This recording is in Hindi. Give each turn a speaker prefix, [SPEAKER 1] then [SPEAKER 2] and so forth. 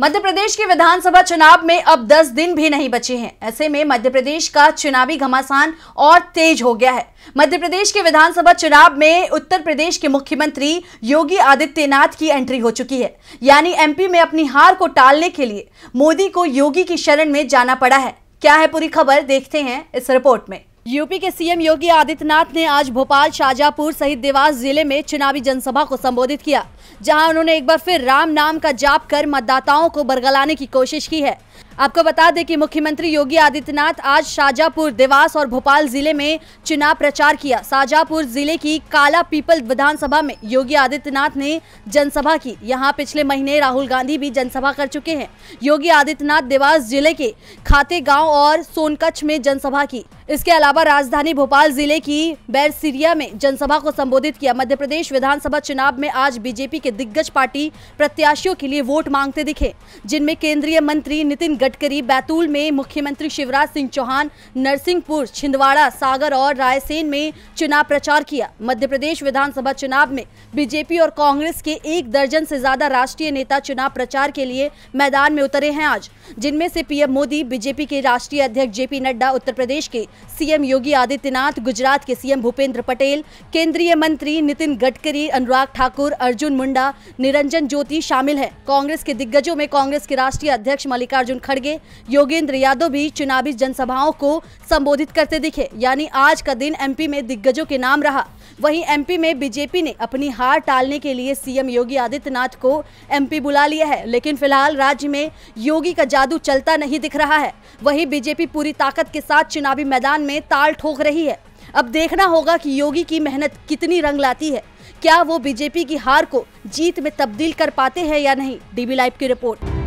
[SPEAKER 1] मध्य प्रदेश के विधानसभा चुनाव में अब 10 दिन भी नहीं बचे हैं ऐसे में मध्य प्रदेश का चुनावी घमासान और तेज हो गया है मध्य प्रदेश के विधानसभा चुनाव में उत्तर प्रदेश के मुख्यमंत्री योगी आदित्यनाथ की एंट्री हो चुकी है यानी एमपी में अपनी हार को टालने के लिए मोदी को योगी की शरण में जाना पड़ा है क्या है पूरी खबर देखते हैं इस रिपोर्ट में यूपी के सीएम योगी आदित्यनाथ ने आज भोपाल शाजापुर सहित देवास जिले में चुनावी जनसभा को संबोधित किया जहां उन्होंने एक बार फिर राम नाम का जाप कर मतदाताओं को बरगलाने की कोशिश की है आपको बता दें कि मुख्यमंत्री योगी आदित्यनाथ आज शाजापुर देवास और भोपाल जिले में चुनाव प्रचार किया शाजापुर जिले की काला पीपल विधानसभा में योगी आदित्यनाथ ने जनसभा की यहाँ पिछले महीने राहुल गांधी भी जनसभा कर चुके हैं योगी आदित्यनाथ देवास जिले के खाते गाँव और सोनकच्छ में जनसभा की इसके अलावा राजधानी भोपाल जिले की बैरसिरिया में जनसभा को संबोधित किया मध्य प्रदेश विधानसभा चुनाव में आज बीजेपी के दिग्गज पार्टी प्रत्याशियों के लिए वोट मांगते दिखे जिनमें केंद्रीय मंत्री नितिन गडकरी बैतूल में मुख्यमंत्री शिवराज सिंह चौहान नरसिंहपुर छिंदवाड़ा सागर और रायसेन में चुनाव प्रचार किया मध्य प्रदेश विधानसभा चुनाव में बीजेपी और कांग्रेस के एक दर्जन से ज्यादा राष्ट्रीय नेता चुनाव प्रचार के लिए मैदान में उतरे हैं आज जिनमें से पीएम मोदी बीजेपी के राष्ट्रीय अध्यक्ष जेपी नड्डा उत्तर प्रदेश के सीएम योगी आदित्यनाथ गुजरात के सीएम भूपेंद्र पटेल केंद्रीय मंत्री नितिन गडकरी अनुराग ठाकुर अर्जुन मुंडा निरंजन ज्योति शामिल है कांग्रेस के दिग्गजों में कांग्रेस के राष्ट्रीय अध्यक्ष मल्लिकार्जुन खड़गे खाड़गे योगेंद्र यादव भी चुनावी जनसभाओं को संबोधित करते दिखे यानी आज का दिन एमपी में दिग्गजों के नाम रहा वहीं एमपी में बीजेपी ने अपनी हार टालने के लिए सीएम योगी आदित्यनाथ को एमपी बुला लिया है लेकिन फिलहाल राज्य में योगी का जादू चलता नहीं दिख रहा है वहीं बीजेपी पूरी ताकत के साथ चुनावी मैदान में ताल ठोक रही है अब देखना होगा कि योगी की मेहनत कितनी रंग लाती है क्या वो बीजेपी की हार को जीत में तब्दील कर पाते हैं या नहीं डीबी लाइव की रिपोर्ट